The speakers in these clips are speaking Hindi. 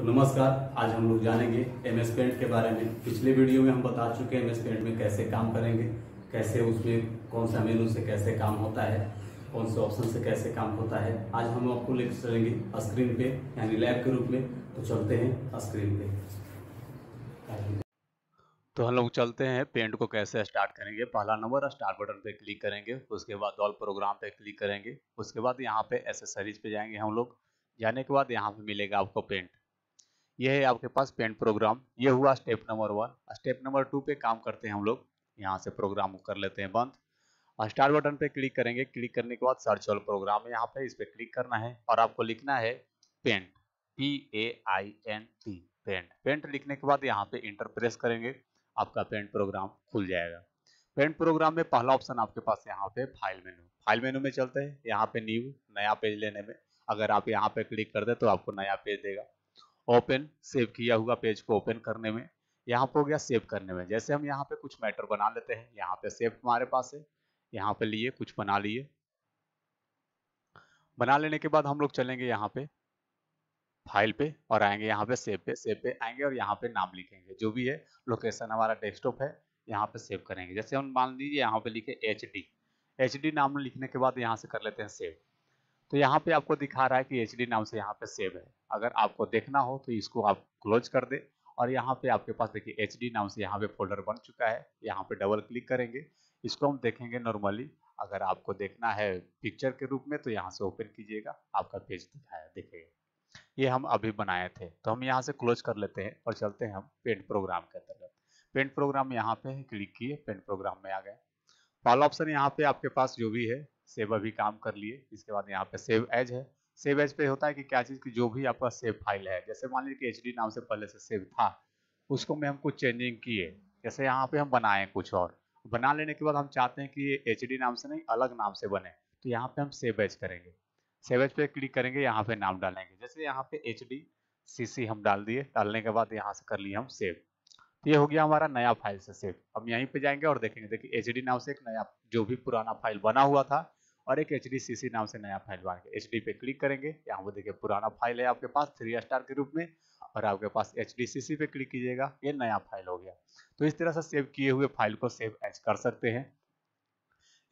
तो नमस्कार आज हम लोग जानेंगे एम एस पेंट के बारे में पिछले वीडियो में हम बता चुके हैं एम एस पेंट में कैसे काम करेंगे कैसे उसमें कौन सा मेनू से कैसे काम होता है कौन से ऑप्शन से कैसे काम होता है आज हम आपको लेकर चलेंगे स्क्रीन पे यानी लैब के रूप में तो चलते हैं स्क्रीन पे तो हम लोग चलते हैं पेंट को कैसे स्टार्ट करेंगे पहला नंबर स्टार्ट बटन पे क्लिक करेंगे उसके बाद ऑल प्रोग्राम पे क्लिक करेंगे उसके बाद यहाँ पे एसेसरीज पे जाएंगे हम लोग जाने के बाद यहाँ पे मिलेगा आपको पेंट ये है आपके पास पेंट प्रोग्राम ये हुआ step number one step number two पे काम करते हैं हम लोग यहाँ से प्रोग्राम कर लेते हैं बंद स्टार्ट बटन पे क्लिक करेंगे क्लिक करने के बाद सर्च ऑल प्रोग्राम यहाँ पे इस पे क्लिक करना है और आपको लिखना है paint P A I N T paint paint लिखने के बाद यहाँ पे इंटर प्रेस करेंगे आपका पेंट प्रोग्राम खुल जाएगा पेंट प्रोग्राम में पहला ऑप्शन आपके पास यहाँ पे फाइल मेनू फाइल मेनू में चलते हैं यहाँ पे न्यू नया पेज लेने में अगर आप यहाँ पे क्लिक कर दे तो आपको नया पेज देगा ओपन सेव किया हुआ पेज को ओपन करने में यहाँ पे हो गया सेव करने में जैसे हम यहाँ पे कुछ मैटर बना लेते हैं यहाँ पे सेव हमारे पास है यहाँ पे लिए कुछ बना लिए बना लेने के बाद हम लोग चलेंगे यहाँ पे फाइल पे और आएंगे यहाँ पे सेव पे सेव पे आएंगे और यहाँ पे नाम लिखेंगे जो भी है लोकेशन हमारा डेस्कटॉप है यहाँ पे सेव करेंगे जैसे हम मान लीजिए यहाँ पे लिखे एच डी एच डी नाम लिखने के बाद यहाँ से कर लेते हैं सेव तो यहाँ पे आपको दिखा रहा है कि एच नाम से यहाँ पे सेव है अगर आपको देखना हो तो इसको आप क्लोज कर दे और यहाँ पे आपके पास देखिए एच नाम से यहाँ पे फोल्डर बन चुका है यहाँ पे डबल क्लिक करेंगे इसको हम देखेंगे नॉर्मली अगर आपको देखना है पिक्चर के रूप में तो यहाँ से ओपन कीजिएगा आपका पेज दिखाया दिखेगा ये हम अभी बनाए थे तो हम यहाँ से क्लोज कर लेते हैं और चलते हैं हम पेंट प्रोग्राम के अंतर्गत पेंट प्रोग्राम यहाँ पे क्लिक किए पेंट प्रोग्राम में आ गए पहला ऑप्शन यहाँ पे आपके पास जो भी है सेव अभी काम कर लिए इसके बाद यहाँ पे सेव एज है सेव एज पे होता है कि क्या चीज़ की जो भी आपका सेव फाइल है जैसे मान लीजिए कि एच नाम से पहले से सेव था उसको में हम कुछ चेंजिंग किए जैसे यहाँ पे हम बनाए कुछ और बना लेने के बाद हम चाहते हैं कि ये एच नाम से नहीं अलग नाम से बने तो यहाँ पे हम सेव एज करेंगे सेव एज पे क्लिक करेंगे यहाँ पे नाम डालेंगे जैसे यहाँ पे एच डी सी सी हम डाल दिए डालने के बाद यहाँ से कर लिए हम सेव तो ये हो गया हमारा नया फाइल से सेव हम यहीं पे जाएंगे और देखेंगे देखिए एच नाम से एक नया जो भी पुराना फाइल बना हुआ था और एक एच नाम से नया फाइल बनाएंगे एच पे क्लिक करेंगे यहाँ पे देखिए पुराना फाइल है आपके पास थ्री स्टार के रूप में और आपके पास एच पे क्लिक कीजिएगा ये नया फाइल हो गया तो इस तरह से सेव किए हुए फाइल को सेव एज कर सकते हैं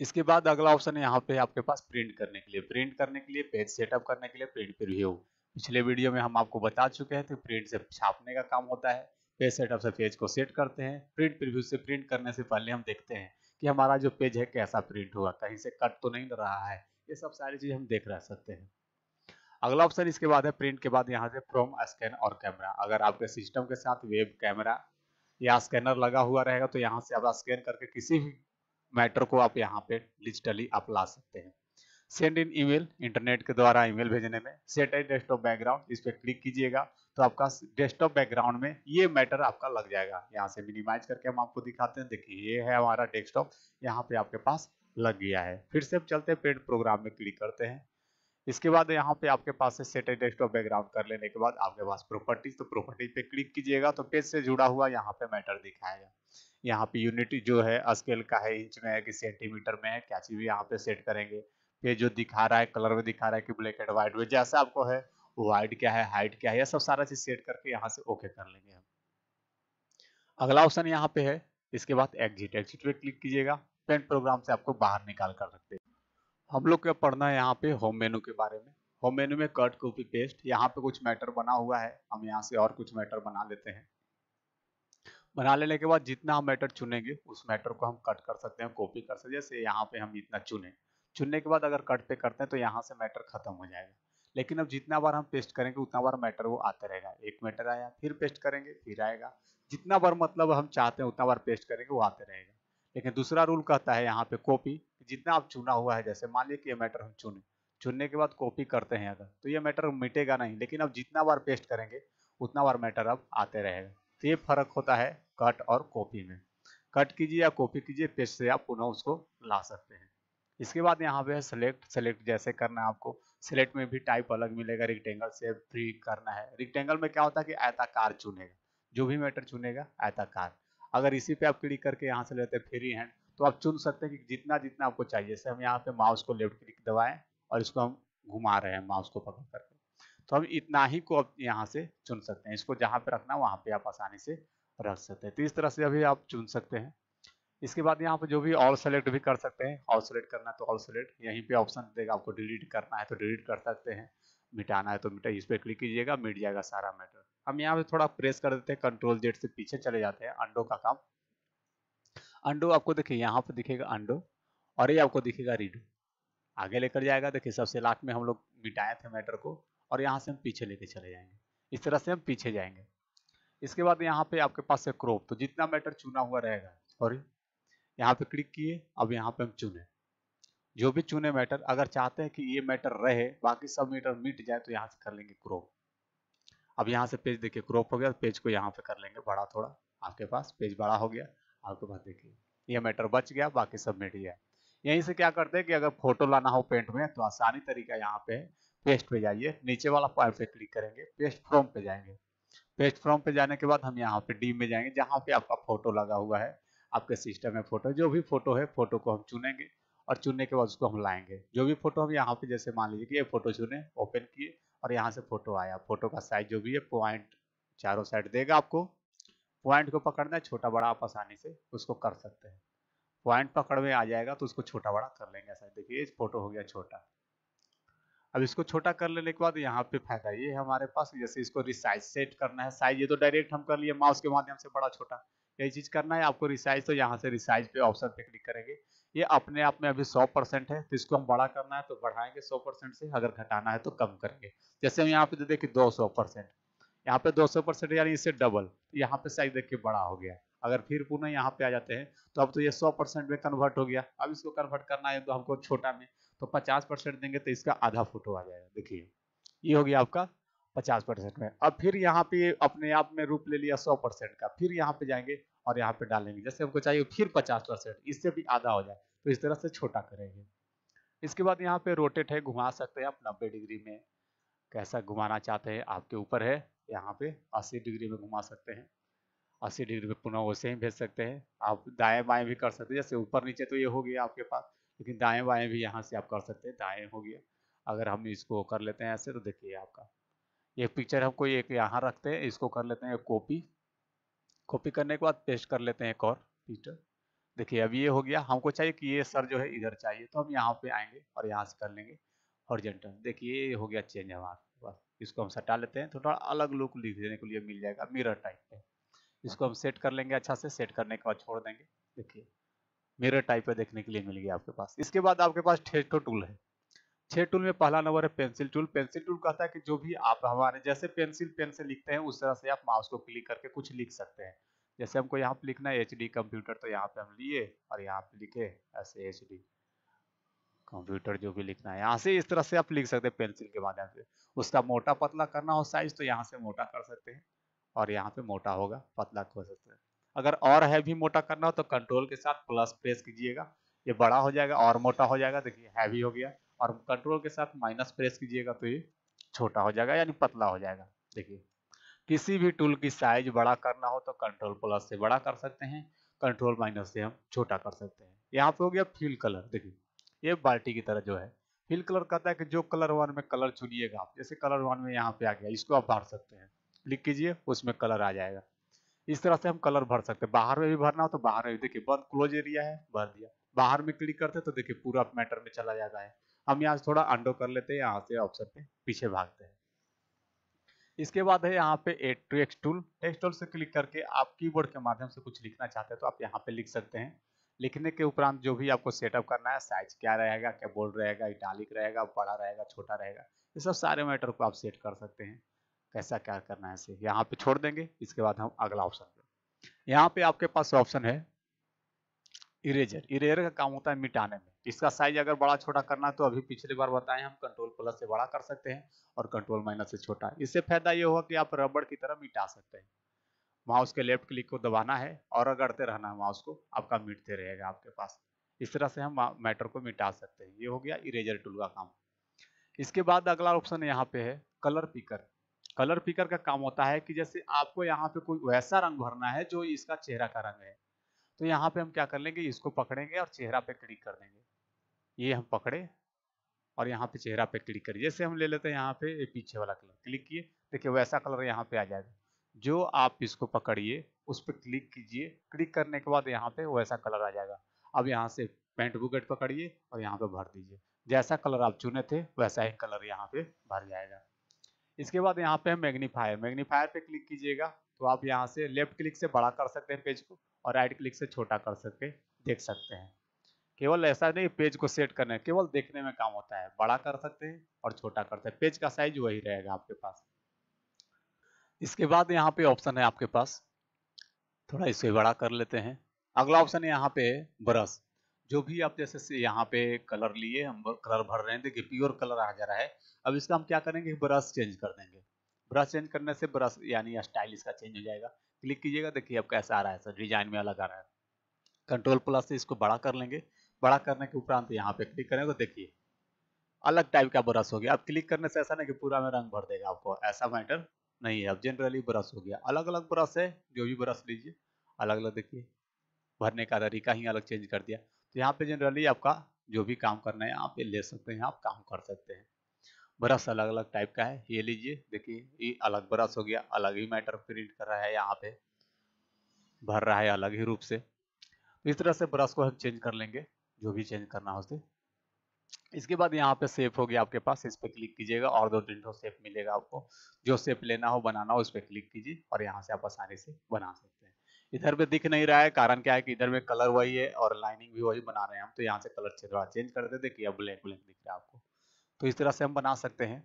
इसके बाद अगला ऑप्शन है यहाँ पे आपके पास प्रिंट करने के लिए प्रिंट करने के लिए पेज सेटअप करने के लिए प्रिंट प्रीव्यू पिछले वीडियो में हम आपको बता चुके हैं कि प्रिंट से छापने का काम होता है पेज सेटअप से पेज को सेट करते हैं प्रिंट प्रिव्यू से प्रिंट करने से पहले हम देखते हैं कि हमारा जो पेज है कैसा प्रिंट हुआ कहीं से कट तो नहीं रहा है ये सब सारी चीज़ हम देख रह सकते हैं अगला ऑप्शन इसके बाद है प्रिंट के बाद यहाँ से फ्रॉम स्कैन और कैमरा अगर आपके सिस्टम के साथ वेब कैमरा या स्कैनर लगा हुआ रहेगा तो यहाँ से आप स्कैन करके किसी भी मैटर को आप यहाँ पे डिजिटली आप ला सकते हैं सेंड इन ईमेल इंटरनेट के द्वारा ईमेल भेजने में सेट एंड डेस्कटॉप बैकग्राउंड इस पर क्लिक कीजिएगा तो आपका डेस्कटॉप बैकग्राउंड में ये मैटर आपका लग जाएगा यहाँ से मिनिमाइज करके हम आपको दिखाते हैं देखिए ये है हमारा डेस्कटॉप यहाँ पे आपके पास लग गया है फिर से हम चलते हैं पेड प्रोग्राम में क्लिक करते हैं इसके बाद यहाँ पे आपके पास से सेट डेस्कटॉप बैकग्राउंड कर लेने के बाद आपके पास प्रॉपर्टीज तो प्रॉपर्टीज पे क्लिक कीजिएगा तो पेज से जुड़ा हुआ यहाँ पे मैटर दिखाएगा यहाँ पे यूनिट जो है स्केल का है इंच में है कि सेंटीमीटर में है क्या चीज भी यहाँ पे सेट करेंगे पेज जो दिखा रहा है कलर में दिखा रहा है कि ब्लैक एंड व्हाइट में जैसा आपको है वाइड क्या है हाइट क्या है यह सब सारा चीज सेट करके यहाँ से ओके कर लेंगे हम अगला ऑप्शन यहाँ पे है इसके बाद एग्जिट एग्जिट पे क्लिक कीजिएगा पेंट प्रोग्राम से आपको बाहर निकाल कर रखते हैं हम लोग क्या पढ़ना है यहाँ पे होम मेनू के बारे में होम मेनू में कट कॉपी पेस्ट यहाँ पे कुछ मैटर बना हुआ है हम यहाँ से और कुछ मैटर बना लेते हैं बना लेने के बाद जितना हम मैटर चुनेंगे उस मैटर को हम कट कर सकते हैं कॉपी कर सकते हैं जैसे यहाँ पे हम इतना चुने चुनने के बाद अगर कट पे करते हैं तो यहाँ से मैटर खत्म हो जाएगा लेकिन अब जितना बार हम पेस्ट करेंगे उतना बार मैटर वो आते रहेगा एक मैटर आया फिर पेस्ट करेंगे फिर आएगा जितना बार मतलब हम चाहते हैं उतना बार पेस्ट करेंगे वो आते रहेगा लेकिन दूसरा रूल कहता है यहाँ पे कॉपी जितना आप चुना हुआ है जैसे मान लीजिए कि ये मैटर हम चुने चुनने के बाद कॉपी करते हैं अगर तो ये मैटर मिटेगा नहीं लेकिन अब जितना बार पेस्ट करेंगे उतना बार मैटर अब आते रहेगा तो ये फर्क होता है कट और कॉपी में कट कीजिए या कॉपी कीजिए पेस्ट से आप पुनः उसको ला सकते हैं इसके बाद यहाँ पे है सेलेक्ट सेलेक्ट जैसे करना है आपको सेलेक्ट में भी टाइप अलग मिलेगा रिक्टेंगल से फ्री करना है रिक्टेंगल में क्या होता है कि आयताकार चुनेगा जो भी मैटर चुनेगा आयताकार अगर इसी पे आप क्लिक करके यहाँ से लेते हैं फ्री हैंड तो आप चुन सकते हैं कि जितना जितना आपको चाहिए जैसे हम यहाँ पे माउस को लेफ्ट क्लिक दबाएं और इसको हम घुमा रहे हैं माउस को पकड़ करके तो हम इतना ही को आप यहाँ से चुन सकते हैं इसको जहाँ पे रखना वहाँ पे आप आसानी से रख सकते हैं तो इस तरह से अभी आप चुन सकते हैं इसके बाद यहाँ पे जो भी ऑल सेलेक्ट भी कर सकते हैं ऑल सेलेक्ट करना है तो ऑल सेलेक्ट यहीं पे ऑप्शन देगा आपको डिलीट करना है तो डिलीट कर सकते हैं मिटाना है तो मिटा इस पर क्लिक कीजिएगा मिट जाएगा सारा मैटर हम यहाँ पे थोड़ा प्रेस कर देते हैं कंट्रोल जेट से पीछे चले जाते हैं अंडो का काम अंडो आपको देखिए यहाँ पे दिखेगा अंडो और ये आपको दिखेगा रीडो आगे लेकर जाएगा देखिए सबसे लास्ट में हम लोग मिटाए थे मैटर को और यहाँ से हम पीछे लेके चले जाएंगे इस तरह से हम पीछे जाएंगे इसके बाद यहाँ पे आपके पास है क्रोप तो जितना मैटर चुना हुआ रहेगा सॉरी यहाँ पे क्लिक किए अब यहाँ पे हम चुने जो भी चुने मैटर अगर चाहते हैं कि ये मैटर रहे बाकी सब मैटर मिट जाए तो यहाँ से कर लेंगे क्रॉप अब यहाँ से पेज देखिए क्रॉप हो गया पेज को यहाँ पे कर लेंगे बड़ा थोड़ा आपके पास पेज बड़ा हो गया आपके पास देखिए ये मैटर बच गया बाकी सब मिट गया यहीं से क्या करते हैं कि अगर फोटो लाना हो पेंट में तो आसानी तरीका यहाँ पे पेस्ट पे जाइए नीचे वाला पॉइंट पे क्लिक करेंगे पेस्ट फ्रॉम पे जाएंगे पेस्ट फ्रॉम पे जाने के बाद हम यहाँ पे डी में जाएंगे जहाँ पे आपका फोटो लगा हुआ है आपके सिस्टम में फोटो जो भी फोटो है फोटो को हम चुनेंगे और चुनने के बाद उसको हम लाएंगे जो भी फोटो हम यहाँ पे जैसे मान लीजिए कि ये फोटो चुने ओपन किए और यहाँ से फोटो आया फोटो का साइज जो भी है पॉइंट चारों साइड देगा आपको पॉइंट को पकड़ना है छोटा बड़ा आप आसानी से उसको कर सकते हैं पॉइंट पकड़ में आ जाएगा तो उसको छोटा बड़ा कर लेंगे ऐसा देखिए फोटो हो गया छोटा अब इसको छोटा कर लेने के बाद यहाँ पे फायदा ये हमारे पास जैसे इसको रिसाइज सेट करना है साइज ये तो डायरेक्ट हम कर लिए माउस के माध्यम से बड़ा छोटा यही चीज़ करना है आपको रिसाइज तो यहाँ से रिसाइज पे ऑप्शन पे क्लिक करेंगे ये अपने आप में अभी 100 परसेंट है तो इसको हम बड़ा करना है तो बढ़ाएंगे 100 परसेंट से अगर घटाना है तो कम करेंगे जैसे हम यहाँ पे देखिए दो सौ परसेंट यहाँ पे दो सौ परसेंट यानी इससे डबल तो यहाँ पे साइज देखिए बड़ा हो गया अगर फिर पुनः यहाँ पे आ जाते हैं तो अब तो ये सौ परसेंट में कन्वर्ट हो गया अब इसको कन्वर्ट करना है तो हमको छोटा में तो पचास परसेंट देंगे तो इसका आधा फोटो आ जाएगा देखिए ये हो गया आपका पचास परसेंट में अब फिर यहाँ पे अपने आप में रूप ले लिया सौ परसेंट का फिर यहाँ पे जाएंगे और यहाँ पे डालेंगे जैसे हमको चाहिए फिर पचास परसेंट इससे भी आधा हो जाए तो इस तरह से छोटा करेंगे इसके बाद यहाँ पे रोटेट है घुमा सकते हैं आप नब्बे डिग्री में कैसा घुमाना चाहते हैं आपके ऊपर है यहाँ पे अस्सी डिग्री में घुमा सकते हैं अस्सी डिग्री में पुनः वैसे ही भेज सकते हैं आप दाएँ बाएँ भी कर सकते हैं जैसे ऊपर नीचे तो ये हो गया आपके पास लेकिन दाएँ बाएँ भी यहाँ से आप कर सकते हैं दाएँ हो गया अगर हम इसको कर लेते हैं ऐसे तो देखिए आपका ये पिक्चर हम कोई एक यहाँ रखते हैं इसको कर लेते हैं कॉपी कॉपी करने के बाद पेस्ट कर लेते हैं एक और पिक्चर देखिए अब ये हो गया हमको चाहिए कि ये सर जो है इधर चाहिए तो हम यहाँ पे आएंगे और यहाँ से कर लेंगे हॉर्जेंटल देखिए ये हो गया चेंज हमारे पास इसको हम सटा लेते हैं तो थोड़ा अलग लुक लिख देने के लिए मिल जाएगा मिरर टाइप पे इसको हम सेट कर लेंगे अच्छा से सेट करने के बाद छोड़ देंगे देखिए मिरर टाइप पे देखने के लिए मिल गया आपके पास इसके बाद आपके पास ठेस्टो टूल है छह टूल में पहला नंबर है पेंसिल टूल पेंसिल टूल कहता है कि जो भी आप हमारे जैसे पेंसिल पेन से लिखते हैं उस तरह से आप माउस को क्लिक करके कुछ लिख सकते हैं जैसे हमको यहाँ पे लिखना है एच डी कंप्यूटर तो यहाँ पे हम लिए और यहाँ पे लिखे ऐसे एच डी कंप्यूटर जो भी लिखना है यहाँ से इस तरह से आप लिख सकते हैं पेंसिल के माध्यम से उसका मोटा पतला करना हो साइज तो यहाँ से मोटा कर सकते हैं और यहाँ पे मोटा होगा पतला कर सकते हैं अगर और है भी मोटा करना हो तो कंट्रोल के साथ प्लस प्रेस कीजिएगा ये बड़ा हो जाएगा और मोटा हो जाएगा देखिए हैवी हो गया और कंट्रोल के साथ माइनस प्रेस कीजिएगा तो ये छोटा हो जाएगा यानी पतला हो जाएगा देखिए किसी भी टूल की साइज बड़ा करना हो तो कंट्रोल प्लस से बड़ा कर सकते हैं कंट्रोल माइनस से हम छोटा कर सकते हैं यहाँ पे हो गया फिल कलर देखिए ये बाल्टी की तरह जो है फिल कलर कहता है कि जो कलर वन में कलर चुनिएगा आप जैसे कलर वन में यहाँ पे आ गया इसको आप भर सकते हैं क्लिक कीजिए उसमें कलर आ जाएगा इस तरह से हम कलर भर सकते हैं बाहर में भी भरना हो तो बाहर में भी देखिए बंद क्लोज एरिया है भर दिया बाहर में क्लिक करते तो देखिए पूरा मैटर में चला जाता है हम यहाँ से थोड़ा अंडो कर लेते हैं यहाँ से ऑप्शन पे पीछे भागते हैं इसके बाद है यहाँ पे A to X tool text tool से क्लिक करके आप कीबोर्ड के माध्यम से कुछ लिखना चाहते हैं तो आप यहाँ पे लिख सकते हैं लिखने के उपरांत जो भी आपको सेटअप करना है साइज क्या रहेगा क्या बोल्ड रहेगा इटालिक रहेगा बड़ा रहेगा छोटा रहेगा ये सब सारे मैटर को आप सेट कर सकते हैं कैसा क्या करना है इसे यहाँ पे छोड़ देंगे इसके बाद हम अगला ऑप्शन यहाँ पे आपके पास ऑप्शन है इरेजर इरेजर का काम होता है मिटाने में इसका साइज अगर बड़ा छोटा करना तो अभी पिछले बार बताएं हम कंट्रोल प्लस से बड़ा कर सकते हैं और कंट्रोल माइनस से छोटा इससे फायदा ये होगा कि आप रबड़ की तरह मिटा सकते हैं माउस के लेफ्ट क्लिक को दबाना है और रगड़ते रहना है माउस को आपका मिटते रहेगा आपके पास इस तरह से हम मैटर को मिटा सकते हैं ये हो गया इरेजर टूल का काम इसके बाद अगला ऑप्शन यहाँ पे है कलर पिकर कलर पिकर का काम होता है कि जैसे आपको यहाँ पे कोई वैसा रंग भरना है जो इसका चेहरा का रंग है तो यहाँ पे हम क्या कर लेंगे इसको पकड़ेंगे और चेहरा पे क्लिक कर देंगे ये हम पकड़े और यहाँ पे चेहरा पे क्लिक करिए जैसे हम ले लेते हैं यहाँ पे ये पीछे वाला कलर क्लिक किए देखिए वैसा कलर यहाँ पे आ जाएगा जो आप इसको पकड़िए उस पर क्लिक कीजिए क्लिक करने के बाद यहाँ पे वैसा कलर आ जाएगा अब यहाँ से पेंट बुकेट पकड़िए और यहाँ पे भर दीजिए जैसा कलर आप चुने थे वैसा ही कलर यहाँ पे भर जाएगा इसके बाद यहाँ पे मैग्नीफायर मैग्नीफायर पे क्लिक कीजिएगा तो आप यहाँ से लेफ्ट क्लिक से बड़ा कर सकते हैं पेज को और राइट क्लिक से छोटा कर सकते देख सकते हैं केवल ऐसा नहीं पेज को सेट करना है केवल देखने में काम होता है बड़ा कर सकते हैं और छोटा कर सकते हैं पेज का साइज वही रहेगा आपके पास इसके बाद यहाँ पे ऑप्शन है आपके पास थोड़ा इसे बड़ा कर लेते हैं अगला ऑप्शन है यहाँ पे ब्रश जो भी आप जैसे यहाँ पे कलर लिए हम कलर भर रहे हैं देखिए प्योर कलर आ जा रहा है अब इसका हम क्या करेंगे ब्रश चेंज कर देंगे ब्रश चेंज करने से ब्रश यानी स्टाइल इसका चेंज हो जाएगा क्लिक कीजिएगा देखिए अब कैसा आ रहा है सर डिजाइन में अलग आ रहा है कंट्रोल प्लस से इसको बड़ा कर लेंगे बड़ा करने के उपरांत यहाँ पे क्लिक करेंगे तो देखिए अलग टाइप का ब्रश हो गया अब क्लिक करने से ऐसा नहीं कि पूरा में रंग भर देगा आपको ऐसा मैटर नहीं है अब जनरली ब्रश हो गया अलग अलग ब्रश है जो भी ब्रश लीजिए अलग अलग देखिए भरने का तरीका ही अलग चेंज कर दिया तो यहाँ पे जनरली आपका जो भी काम करना है आप ले सकते हैं आप काम कर सकते हैं ब्रश अलग अलग टाइप का है ये लीजिए देखिए ये अलग ब्रश हो गया अलग ही मैटर प्रिंट कर रहा है यहाँ पे भर रहा है अलग ही रूप से तो इस तरह से ब्रश को हम चेंज कर लेंगे जो भी चेंज करना हो उसे इसके बाद यहाँ पे सेफ हो गया आपके पास इस पर क्लिक कीजिएगा और दो तीन सेप मिलेगा आपको जो सेप लेना हो बनाना हो उस पर क्लिक कीजिए और यहाँ से आप आसानी से बना सकते हैं इधर पे दिख नहीं रहा है कारण क्या है कि इधर में कलर वही है और लाइनिंग भी वही बना रहे हैं हम तो यहाँ से कलर चेंज कर देते देखिए ब्लैक ब्लैक दिख रहा है आपको तो इस तरह से हम बना सकते हैं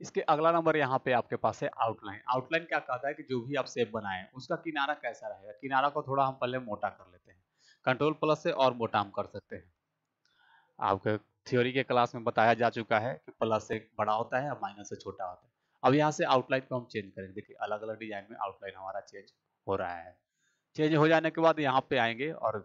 इसके अगला नंबर यहाँ पे आपके पास है आउटलाइन आउटलाइन क्या कहता है कि जो भी आप सेप बनाए उसका किनारा कैसा रहेगा किनारा को थोड़ा हम पहले मोटा कर लेते हैं कंट्रोल प्लस से और मोटा हम कर सकते हैं आपके थ्योरी के क्लास में बताया जा चुका है कि प्लस से बड़ा होता है और माइनस से छोटा होता है अब यहाँ से आउटलाइन को हम चेंज करेंगे देखिए अलग अलग डिजाइन में आउटलाइन हमारा चेंज हो रहा है चेंज हो जाने के बाद यहाँ पे आएंगे और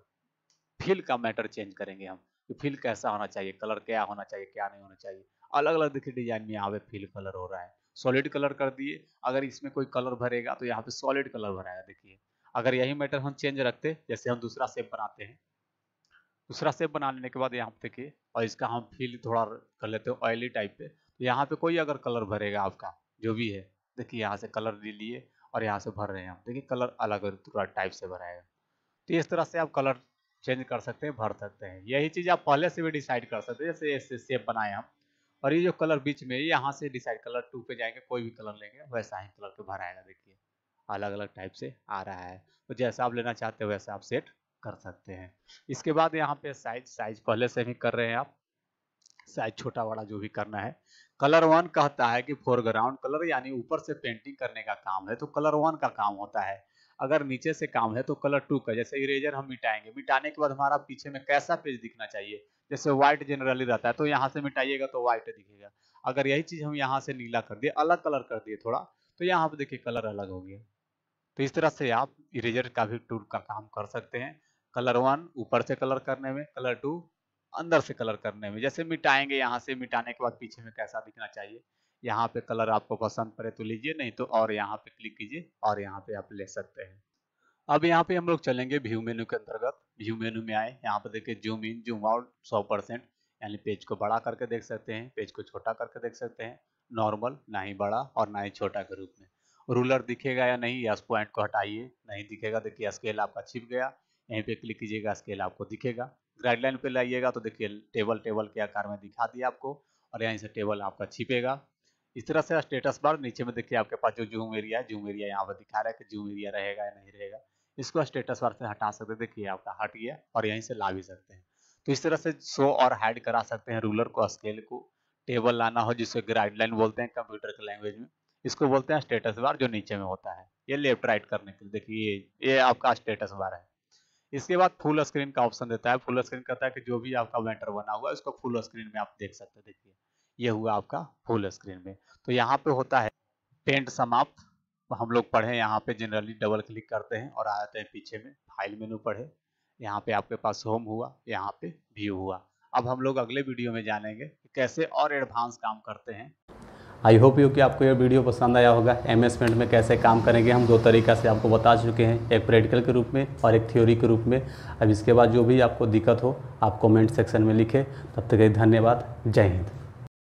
फिल का मैटर चेंज करेंगे हम कि फील कैसा होना चाहिए कलर क्या होना चाहिए क्या नहीं होना चाहिए अलग अलग देखिए डिजाइन में यहाँ पे फील कलर हो रहा है सॉलिड कलर कर दिए अगर इसमें कोई कलर भरेगा तो यहाँ पे सॉलिड कलर भराएगा देखिए अगर यही मैटर हम चेंज रखते जैसे हम दूसरा सेप बनाते हैं दूसरा सेप बना लेने के बाद यहाँ पे देखिए और इसका हम फील थोड़ा कर लेते हैं ऑयली टाइप पे तो यहाँ पे कोई अगर कलर भरेगा आपका जो भी है देखिए यहाँ से कलर ले लिए और यहाँ से भर रहे हैं हम देखिए कलर अलग थोड़ा टाइप से भराएगा तो इस तरह से आप कलर चेंज कर सकते हैं भर सकते हैं यही चीज़ आप पहले से भी डिसाइड कर सकते हैं जैसे ऐसे शेप बनाए हम और ये जो कलर बीच में यहाँ से डिसाइड कलर टू पे जाएंगे कोई भी कलर लेंगे वैसा ही कलर के भराएगा देखिए अलग अलग टाइप से आ रहा है तो जैसा आप लेना चाहते हो वैसा आप सेट कर सकते हैं इसके बाद यहाँ पे साइज साइज पहले से भी कर रहे हैं आप साइज छोटा बड़ा जो भी करना है कलर वन कहता है कि फोरग्राउंड कलर यानी ऊपर से पेंटिंग करने का काम है तो कलर वन का काम होता है अगर नीचे से काम है तो कलर टू का जैसे इरेजर हम मिटाएंगे मिटाने के बाद हमारा पीछे में कैसा पेज दिखना चाहिए जैसे व्हाइट जनरली रहता है तो यहाँ से मिटाइएगा तो व्हाइट दिखेगा अगर यही चीज़ हम यहाँ से नीला कर दिए अलग कलर कर दिए थोड़ा तो यहाँ पर देखिए कलर अलग हो गया तो इस तरह से आप इरेजर का भी टूल का काम कर सकते हैं कलर वन ऊपर से कलर करने में कलर टू अंदर से कलर करने में जैसे मिटाएंगे यहाँ से मिटाने के बाद पीछे में कैसा दिखना चाहिए यहाँ पे कलर आपको पसंद पड़े तो लीजिए नहीं तो और यहाँ पे क्लिक कीजिए और यहाँ पे आप ले सकते हैं अब यहाँ पे हम लोग चलेंगे व्यू मेनू के अंतर्गत व्यू मेनू में आए यहाँ पे देखिए जूम इन जूम आउट सौ परसेंट यानी पेज को बड़ा करके देख सकते हैं पेज को छोटा करके देख सकते हैं नॉर्मल ना ही बड़ा और ना ही छोटा के रूप में रूलर दिखेगा या नहीं यस पॉइंट को हटाइए नहीं दिखेगा देखिए स्केल आपका छिप गया यहीं पे क्लिक कीजिएगा स्केल आपको दिखेगा गाइडलाइन पे लाइएगा तो देखिए टेबल टेबल के आकार में दिखा दिया आपको और यहीं से टेबल आपका छिपेगा इस तरह से स्टेटस बार नीचे में देखिए आपके पास जो जूम एरिया है जूम एरिया यहाँ पर दिखा रहा है कि जूम एरिया रहेगा या नहीं रहेगा इसको स्टेटस बार से हटा सकते हैं देखिए आपका हट गया और यहीं से ला भी सकते हैं तो इस तरह से शो और हाइड करा सकते हैं रूलर को स्केल को टेबल लाना हो जिसे गाइडलाइन बोलते हैं कंप्यूटर के लैंग्वेज में इसको बोलते हैं स्टेटस बार जो नीचे में होता है ये लेफ्ट राइट करने के लिए देखिए ये ये आपका स्टेटस बार है इसके बाद फुल स्क्रीन का ऑप्शन देता है फुल स्क्रीन कहता है कि जो भी आपका वेंटर बना हुआ है उसको फुल स्क्रीन में आप देख सकते हैं देखिए ये हुआ आपका फुल स्क्रीन में तो यहाँ पे होता है टेंट समाप्त तो हम लोग पढ़े यहाँ पे जनरली डबल क्लिक करते हैं और आ जाते हैं पीछे में फाइल मेनू पढ़े यहाँ पे आपके पास होम हुआ यहाँ पे व्यू हुआ अब हम लोग अगले वीडियो में जानेंगे कि कैसे और एडवांस काम करते हैं आई होप यू कि आपको यह वीडियो पसंद आया होगा एम एस में कैसे काम करेंगे हम दो तरीका से आपको बता चुके हैं एक प्रैक्टिकल के रूप में और एक थ्योरी के रूप में अब इसके बाद जो भी आपको दिक्कत हो आप कमेंट सेक्शन में लिखें तब तक धन्यवाद जय हिंद